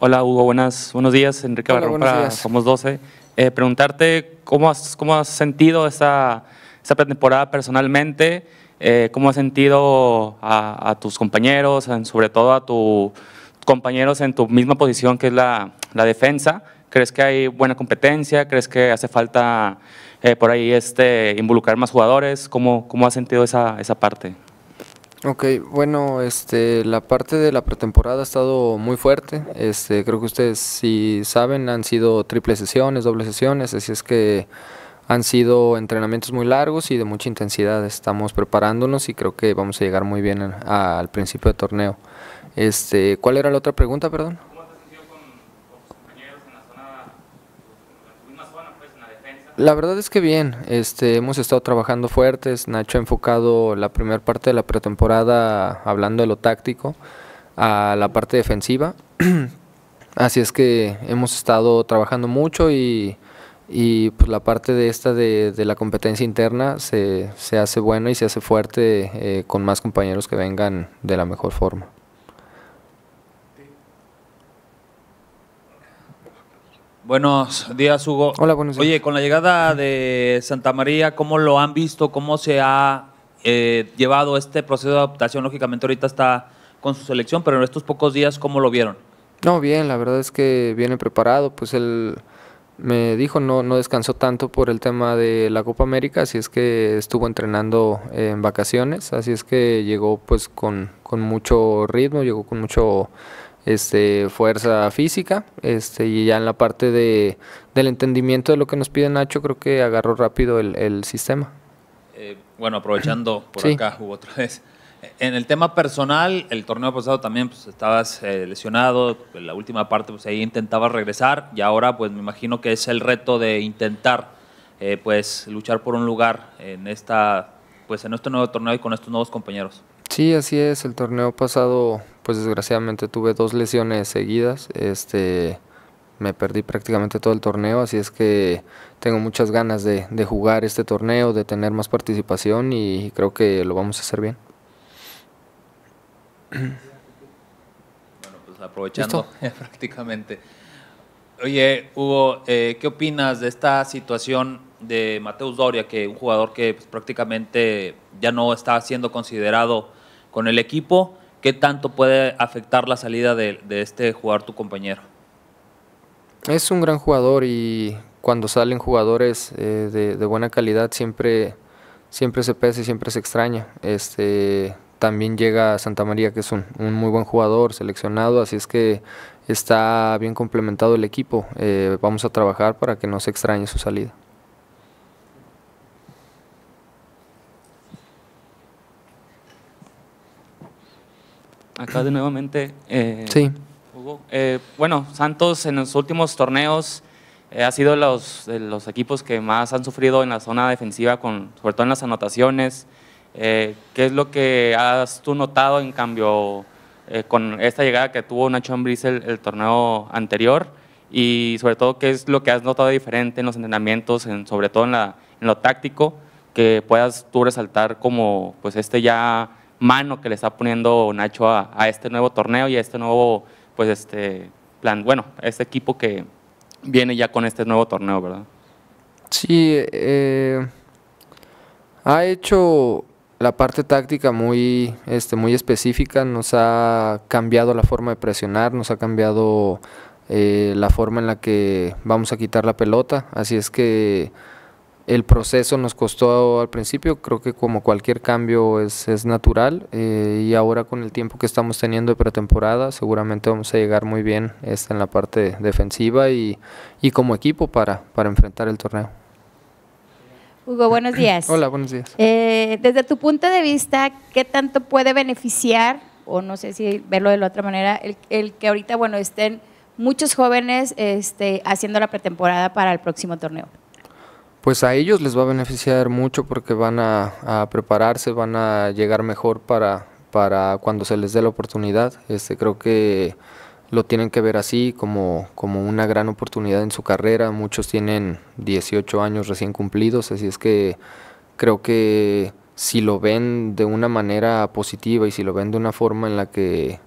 Hola Hugo, buenas, buenos días. Enrique Barrón para Somos 12. Eh, preguntarte cómo has, has sentido esta, esta pretemporada personalmente, eh, cómo has sentido a, tus compañeros, sobre todo a tus compañeros en tu misma posición que es la, defensa. ¿Crees que hay buena competencia? ¿Crees que hace falta eh, por ahí este, involucrar más jugadores? ¿Cómo, cómo has sentido esa, esa parte? Ok, bueno, este, la parte de la pretemporada ha estado muy fuerte. Este, creo que ustedes, si saben, han sido triples sesiones, dobles sesiones, así es que han sido entrenamientos muy largos y de mucha intensidad. Estamos preparándonos y creo que vamos a llegar muy bien al principio de torneo. Este, ¿cuál era la otra pregunta, perdón? La verdad es que bien, este, hemos estado trabajando fuertes, Nacho ha enfocado la primera parte de la pretemporada, hablando de lo táctico, a la parte defensiva. Así es que hemos estado trabajando mucho y, pues, la parte de esta de, la competencia interna se, se, hace bueno y se hace fuerte eh, con más compañeros que vengan de la mejor forma. Buenos días, Hugo. Hola, buenos días. Oye, con la llegada de Santa María, ¿cómo lo han visto? ¿Cómo se ha eh, llevado este proceso de adaptación? Lógicamente ahorita está con su selección, pero en estos pocos días, ¿cómo lo vieron? No, bien, la verdad es que viene preparado, pues él me dijo no, no descansó tanto por el tema de la Copa América, así es que estuvo entrenando en vacaciones, así es que llegó pues con, con mucho ritmo, llegó con mucho este, fuerza física, este, y ya en la parte de, del entendimiento de lo que nos pide Nacho, creo que agarró rápido el, sistema. Eh, bueno, aprovechando por acá, hubo otra vez. En el tema personal, el torneo pasado también pues, estabas eh, lesionado, la última parte pues, ahí intentabas regresar y ahora pues me imagino que es el reto de intentar eh, pues luchar por un lugar en esta pues en este nuevo torneo y con estos nuevos compañeros. Sí, así es. El torneo pasado, pues desgraciadamente tuve dos lesiones seguidas. Este, me perdí prácticamente todo el torneo, así es que tengo muchas ganas de, jugar este torneo, de tener más participación y creo que lo vamos a hacer bien. Bueno, pues aprovechando prácticamente. Oye, Hugo, eh, ¿qué opinas de esta situación de Mateus Doria, que un jugador que pues, prácticamente ya no está siendo considerado con el equipo, ¿qué tanto puede afectar la salida de, este jugador, tu compañero? Es un gran jugador y cuando salen jugadores eh, de, buena calidad siempre, siempre se pesa y siempre se extraña. Este, también llega Santa María, que es un, muy buen jugador seleccionado, así es que está bien complementado el equipo. Eh, vamos a trabajar para que no se extrañe su salida. acá de nuevamente. Eh, sí. Eh, bueno, Santos en los últimos torneos eh, ha sido los, de los equipos que más han sufrido en la zona defensiva, con, sobre todo en las anotaciones. ¿Qué es lo que has tú notado en cambio con esta llegada que tuvo Nacho en el, el torneo anterior? Y sobre todo, ¿qué es lo que has notado diferente en los entrenamientos, en, sobre todo en, en lo táctico, que puedas tú resaltar como pues este ya mano que le está poniendo Nacho a, este nuevo torneo y a este nuevo, pues este plan, bueno, este equipo que viene ya con este nuevo torneo, ¿verdad? Sí, eh, ha hecho la parte táctica muy, este, muy específica, nos ha cambiado la forma de presionar, nos ha cambiado eh, la forma en la que vamos a quitar la pelota, así es que el proceso nos costó al principio, creo que como cualquier cambio es, natural eh, y ahora con el tiempo que estamos teniendo de pretemporada seguramente vamos a llegar muy bien esta en la parte defensiva y, como equipo para, para enfrentar el torneo. Hugo, buenos días. Hola, buenos días. Eh, desde tu punto de vista, ¿qué tanto puede beneficiar, o no sé si verlo de la otra manera, el, que ahorita bueno estén muchos jóvenes este, haciendo la pretemporada para el próximo torneo? pues a ellos les va a beneficiar mucho porque van a, prepararse, van a llegar mejor para, para cuando se les dé la oportunidad. Este, creo que lo tienen que ver así como, como una gran oportunidad en su carrera. Muchos tienen 18 años recién cumplidos, así es que creo que si lo ven de una manera positiva y si lo ven de una forma en la que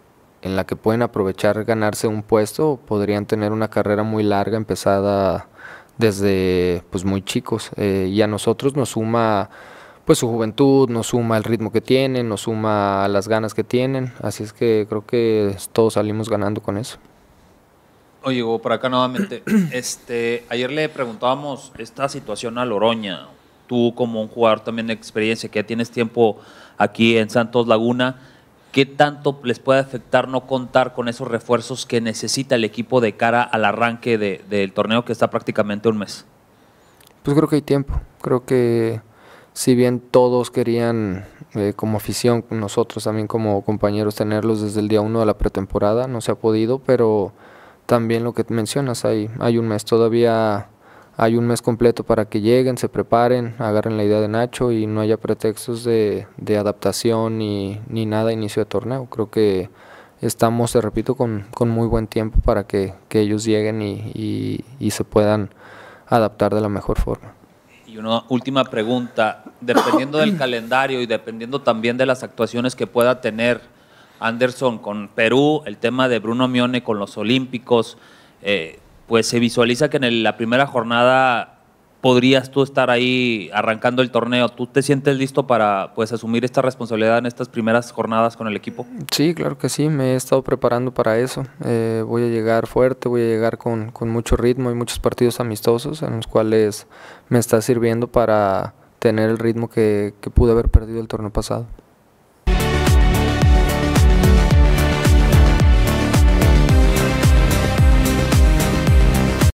en la que pueden aprovechar ganarse un puesto, podrían tener una carrera muy larga empezada desde pues muy chicos eh, y a nosotros nos suma pues su juventud, nos suma el ritmo que tienen, nos suma las ganas que tienen, así es que creo que todos salimos ganando con eso. Oye, por acá nuevamente, este, ayer le preguntábamos esta situación a Loroña, tú como un jugador también de experiencia que ya tienes tiempo aquí en Santos Laguna, ¿Qué tanto les puede afectar no contar con esos refuerzos que necesita el equipo de cara al arranque del torneo que está prácticamente un mes? Pues creo que hay tiempo. Creo que si bien todos querían eh, como afición, nosotros también como compañeros tenerlos desde el día uno de la pretemporada, no se ha podido, pero también lo que mencionas, hay un mes todavía hay un mes completo para que lleguen, se preparen, agarren la idea de Nacho y no haya pretextos de, adaptación ni, nada inicio de torneo. Creo que estamos, te repito, con, muy buen tiempo para que, ellos lleguen y, se puedan adaptar de la mejor forma. Y una última pregunta, dependiendo del calendario y dependiendo también de las actuaciones que pueda tener Anderson con Perú, el tema de Bruno Mione con los Olímpicos, eh, pues se visualiza que en la primera jornada podrías tú estar ahí arrancando el torneo. ¿Tú te sientes listo para pues asumir esta responsabilidad en estas primeras jornadas con el equipo? Sí, claro que sí, me he estado preparando para eso. Eh, voy a llegar fuerte, voy a llegar con, mucho ritmo y muchos partidos amistosos en los cuales me está sirviendo para tener el ritmo que, que pude haber perdido el torneo pasado.